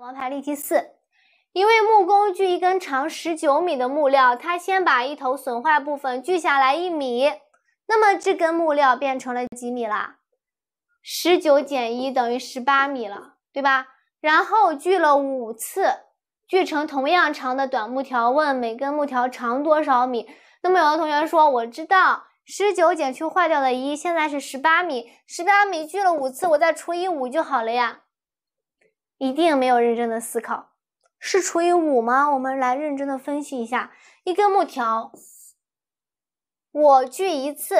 王牌例题四，一位木工锯一根长十九米的木料，他先把一头损坏部分锯下来一米，那么这根木料变成了几米啦？十九减一等于十八米了，对吧？然后锯了五次，锯成同样长的短木条，问每根木条长多少米？那么有的同学说，我知道十九减去坏掉的一，现在是十八米，十八米锯了五次，我再除以五就好了呀。一定没有认真的思考，是除以五吗？我们来认真的分析一下：一根木条，我锯一次，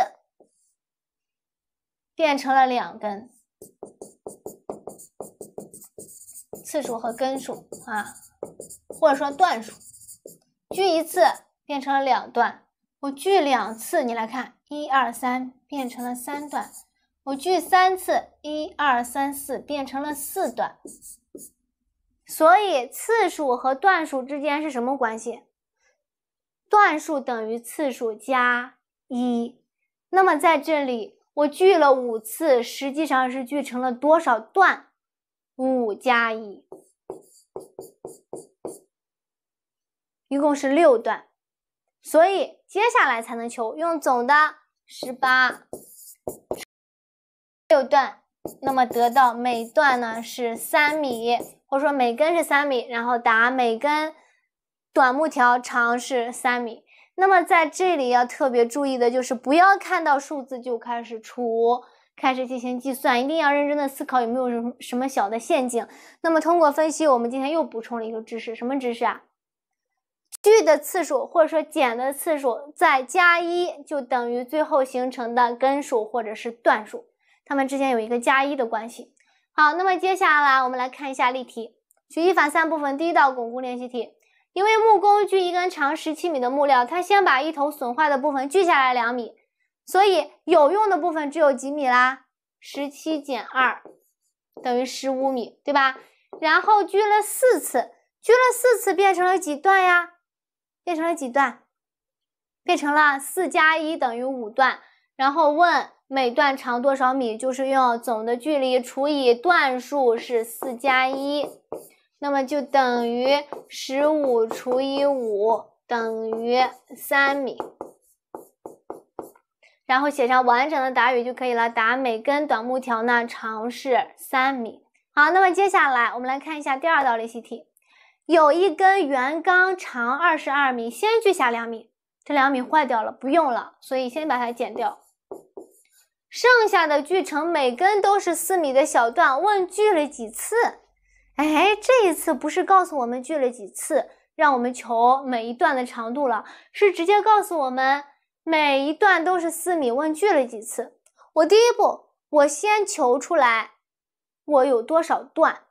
变成了两根，次数和根数啊，或者说段数，锯一次变成了两段；我锯两次，你来看，一二三，变成了三段；我锯三次，一二三四，变成了四段。所以次数和段数之间是什么关系？段数等于次数加一。那么在这里，我锯了五次，实际上是锯成了多少段？五加一，一共是六段。所以接下来才能求，用总的十八六段，那么得到每段呢是三米。或者说每根是三米，然后答每根短木条长是三米。那么在这里要特别注意的就是，不要看到数字就开始除，开始进行计算，一定要认真的思考有没有什么小的陷阱。那么通过分析，我们今天又补充了一个知识，什么知识啊？去的次数或者说减的次数再加一就等于最后形成的根数或者是段数，它们之间有一个加一的关系。好，那么接下来我们来看一下例题。举一反三部分第一道巩固练习题：一位木工锯一根长十七米的木料，他先把一头损坏的部分锯下来两米，所以有用的部分只有几米啦？十七减二等于十五米，对吧？然后锯了四次，锯了四次变成了几段呀？变成了几段？变成了四加一等于五段。然后问。每段长多少米？就是用总的距离除以段数，是四加一，那么就等于十五除以五，等于三米。然后写上完整的答语就可以了。答：每根短木条呢长是三米。好，那么接下来我们来看一下第二道练习题。有一根圆钢长二十二米，先锯下两米，这两米坏掉了，不用了，所以先把它剪掉。剩下的锯成每根都是四米的小段，问锯了几次？哎，这一次不是告诉我们锯了几次，让我们求每一段的长度了，是直接告诉我们每一段都是四米。问锯了几次？我第一步，我先求出来我有多少段。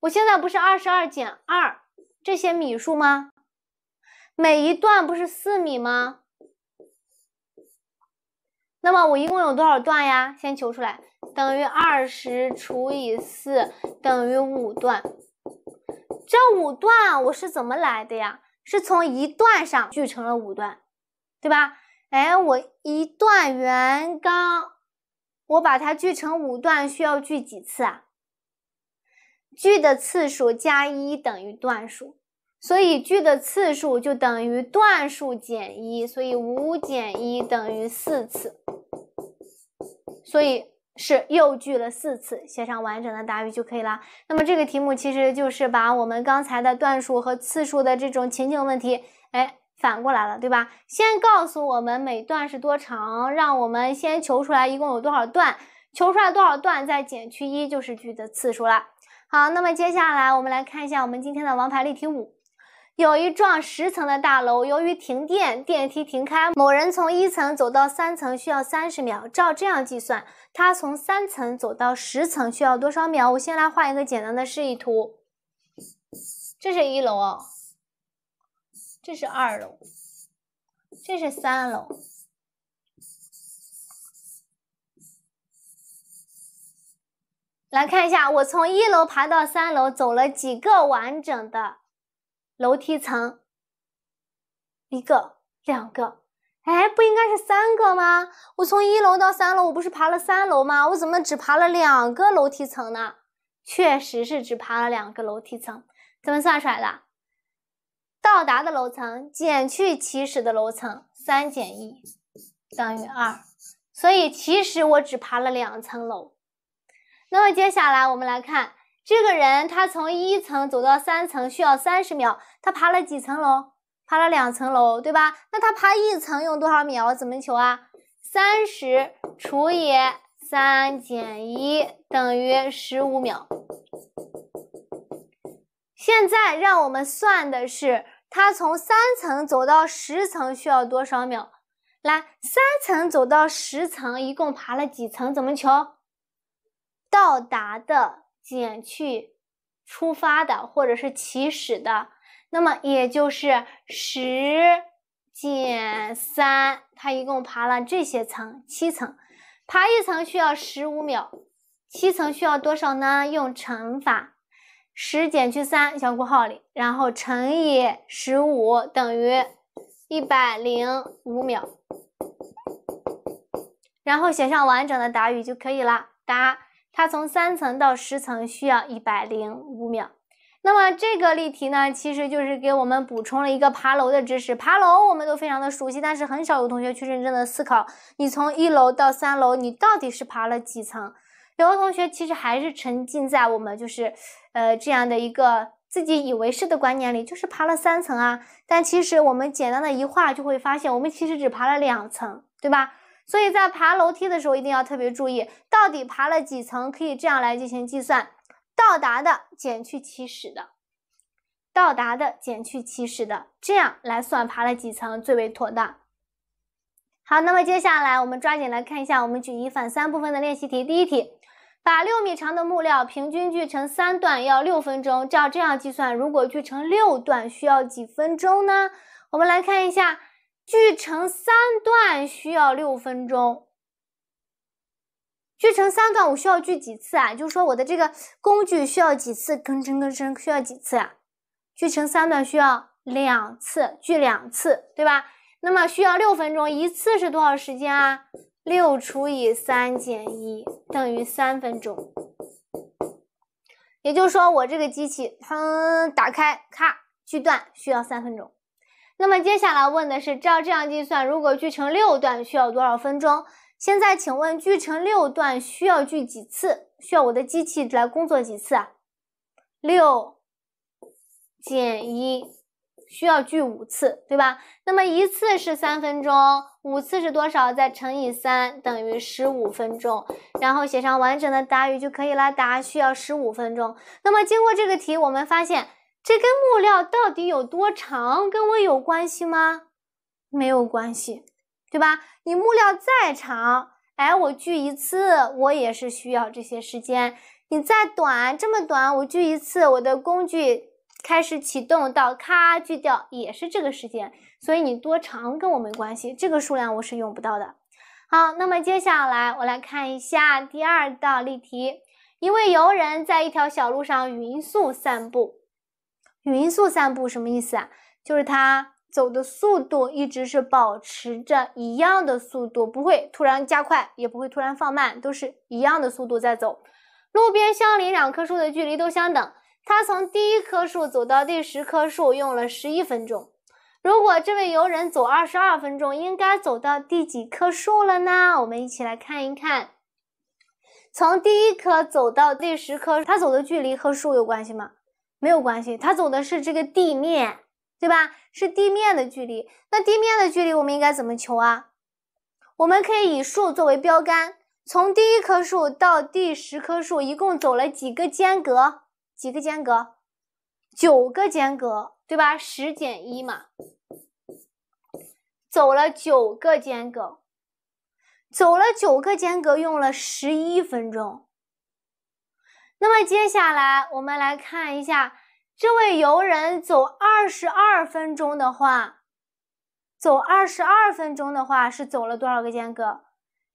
我现在不是二十二减二这些米数吗？每一段不是四米吗？那么我一共有多少段呀？先求出来，等于二十除以四，等于五段。这五段我是怎么来的呀？是从一段上锯成了五段，对吧？哎，我一段圆钢，我把它锯成五段，需要锯几次啊？锯的次数加一等于段数，所以锯的次数就等于段数减一，所以五减一等于四次。所以是又锯了四次，写上完整的答语就可以了。那么这个题目其实就是把我们刚才的段数和次数的这种情景问题，哎，反过来了，对吧？先告诉我们每段是多长，让我们先求出来一共有多少段，求出来多少段，再减去一就是锯的次数了。好，那么接下来我们来看一下我们今天的王牌例题五。有一幢十层的大楼，由于停电，电梯停开。某人从一层走到三层需要三十秒，照这样计算，他从三层走到十层需要多少秒？我先来画一个简单的示意图，这是一楼哦，这是二楼，这是三楼。来看一下，我从一楼爬到三楼走了几个完整的？楼梯层，一个、两个，哎，不应该是三个吗？我从一楼到三楼，我不是爬了三楼吗？我怎么只爬了两个楼梯层呢？确实是只爬了两个楼梯层。怎么算出来的？到达的楼层减去起始的楼层，三减一等于二，所以其实我只爬了两层楼。那么接下来我们来看。这个人他从一层走到三层需要三十秒，他爬了几层楼？爬了两层楼，对吧？那他爬一层用多少秒？怎么求啊？三十除以三减一等于十五秒。现在让我们算的是他从三层走到十层需要多少秒？来，三层走到十层一共爬了几层？怎么求？到达的。减去出发的或者是起始的，那么也就是十减三，它一共爬了这些层七层，爬一层需要十五秒，七层需要多少呢？用乘法，十减去三小括号里，然后乘以十五等于一百零五秒，然后写上完整的答语就可以了。答。它从三层到十层需要一百零五秒。那么这个例题呢，其实就是给我们补充了一个爬楼的知识。爬楼我们都非常的熟悉，但是很少有同学去认真的思考，你从一楼到三楼，你到底是爬了几层？有的同学其实还是沉浸在我们就是，呃，这样的一个自己以为是的观念里，就是爬了三层啊。但其实我们简单的一画就会发现，我们其实只爬了两层，对吧？所以在爬楼梯的时候，一定要特别注意到底爬了几层。可以这样来进行计算：到达的减去起始的，到达的减去起始的，这样来算爬了几层最为妥当。好，那么接下来我们抓紧来看一下我们举一反三部分的练习题。第一题：把六米长的木料平均锯成三段，要六分钟。照这样计算，如果锯成六段，需要几分钟呢？我们来看一下。锯成三段需要六分钟。锯成三段，我需要锯几次啊？就是说，我的这个工具需要几次？更深更深需要几次啊？锯成三段需要两次，锯两次，对吧？那么需要六分钟，一次是多少时间啊？六除以三减一等于三分钟。也就是说，我这个机器，哼，打开，咔，锯断需要三分钟。那么接下来问的是，照这样计算，如果锯成六段需要多少分钟？现在请问锯成六段需要锯几次？需要我的机器来工作几次？六减一需要锯五次，对吧？那么一次是三分钟，五次是多少？再乘以三等于十五分钟。然后写上完整的答语就可以了。答：需要十五分钟。那么经过这个题，我们发现。这根木料到底有多长？跟我有关系吗？没有关系，对吧？你木料再长，哎，我锯一次，我也是需要这些时间。你再短，这么短，我锯一次，我的工具开始启动到咔锯掉，也是这个时间。所以你多长跟我没关系，这个数量我是用不到的。好，那么接下来我来看一下第二道例题：一位游人在一条小路上匀速散步。匀速散步什么意思啊？就是他走的速度一直是保持着一样的速度，不会突然加快，也不会突然放慢，都是一样的速度在走。路边相邻两棵树的距离都相等，他从第一棵树走到第十棵树用了十一分钟。如果这位游人走二十二分钟，应该走到第几棵树了呢？我们一起来看一看。从第一棵走到第十棵，他走的距离和树有关系吗？没有关系，它走的是这个地面，对吧？是地面的距离。那地面的距离我们应该怎么求啊？我们可以以树作为标杆，从第一棵树到第十棵树，一共走了几个间隔？几个间隔？九个间隔，对吧？十减一嘛，走了九个间隔，走了九个间隔用了十一分钟。那么接下来，我们来看一下这位游人走二十二分钟的话，走二十二分钟的话是走了多少个间隔？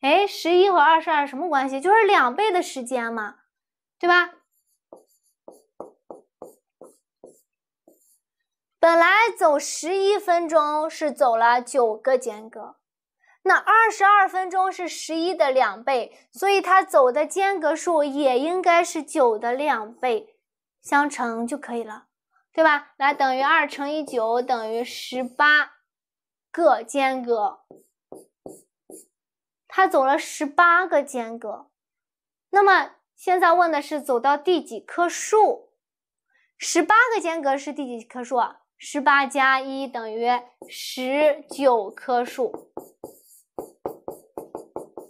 哎，十一和二十二什么关系？就是两倍的时间嘛，对吧？本来走十一分钟是走了九个间隔。那二十二分钟是十一的两倍，所以它走的间隔数也应该是九的两倍，相乘就可以了，对吧？来，等于二乘以九等于十八个间隔，它走了十八个间隔。那么现在问的是走到第几棵树？十八个间隔是第几棵树啊？十八加一等于十九棵树。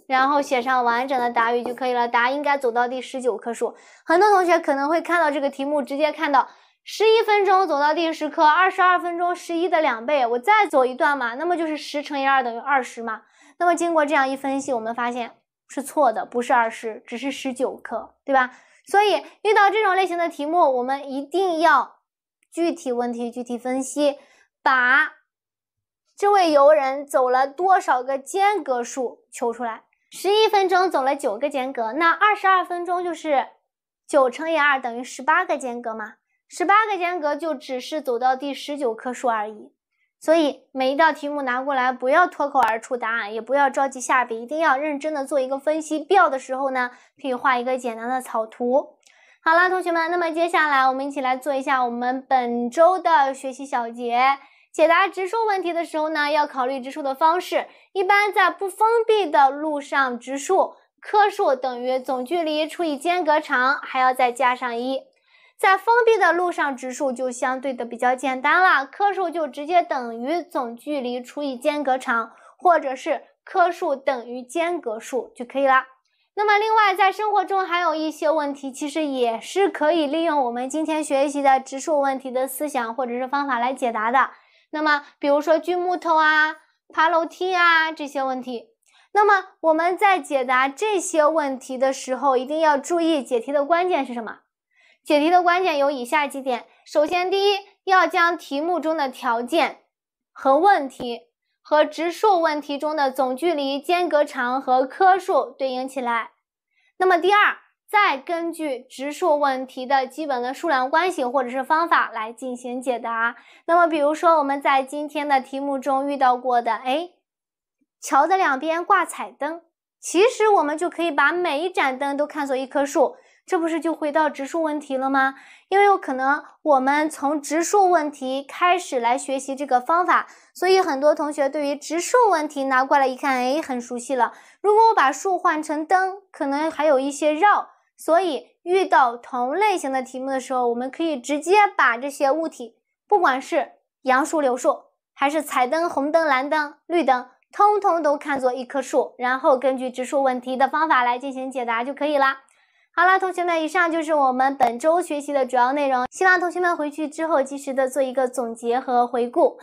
然后写上完整的答语就可以了。答：应该走到第十九棵树。很多同学可能会看到这个题目，直接看到十一分钟走到第十棵，二十二分钟十一的两倍，我再走一段嘛，那么就是十乘以二等于二十嘛。那么经过这样一分析，我们发现是错的，不是二十，只是十九棵，对吧？所以遇到这种类型的题目，我们一定要具体问题具体分析，把这位游人走了多少个间隔数求出来。十一分钟走了九个间隔，那二十二分钟就是九乘以二等于十八个间隔嘛，十八个间隔就只是走到第十九棵树而已。所以每一道题目拿过来，不要脱口而出答案，也不要着急下笔，一定要认真的做一个分析。必要的时候呢，可以画一个简单的草图。好了，同学们，那么接下来我们一起来做一下我们本周的学习小结。解答植树问题的时候呢，要考虑植树的方式。一般在不封闭的路上植树，棵数等于总距离除以间隔长，还要再加上一。在封闭的路上植树就相对的比较简单了，棵数就直接等于总距离除以间隔长，或者是棵数等于间隔数就可以了。那么，另外在生活中还有一些问题，其实也是可以利用我们今天学习的植树问题的思想或者是方法来解答的。那么，比如说锯木头啊、爬楼梯啊这些问题，那么我们在解答这些问题的时候，一定要注意解题的关键是什么？解题的关键有以下几点：首先，第一，要将题目中的条件和问题和植树问题中的总距离、间隔长和棵数对应起来；那么第二，再根据植树问题的基本的数量关系或者是方法来进行解答。那么，比如说我们在今天的题目中遇到过的，哎，桥的两边挂彩灯，其实我们就可以把每一盏灯都看作一棵树，这不是就回到植树问题了吗？因为有可能我们从植树问题开始来学习这个方法，所以很多同学对于植树问题拿过来一看，哎，很熟悉了。如果我把树换成灯，可能还有一些绕。所以，遇到同类型的题目的时候，我们可以直接把这些物体，不管是杨树、柳树，还是彩灯、红灯、蓝灯、绿灯，通通都看作一棵树，然后根据植树问题的方法来进行解答就可以了。好了，同学们，以上就是我们本周学习的主要内容，希望同学们回去之后及时的做一个总结和回顾。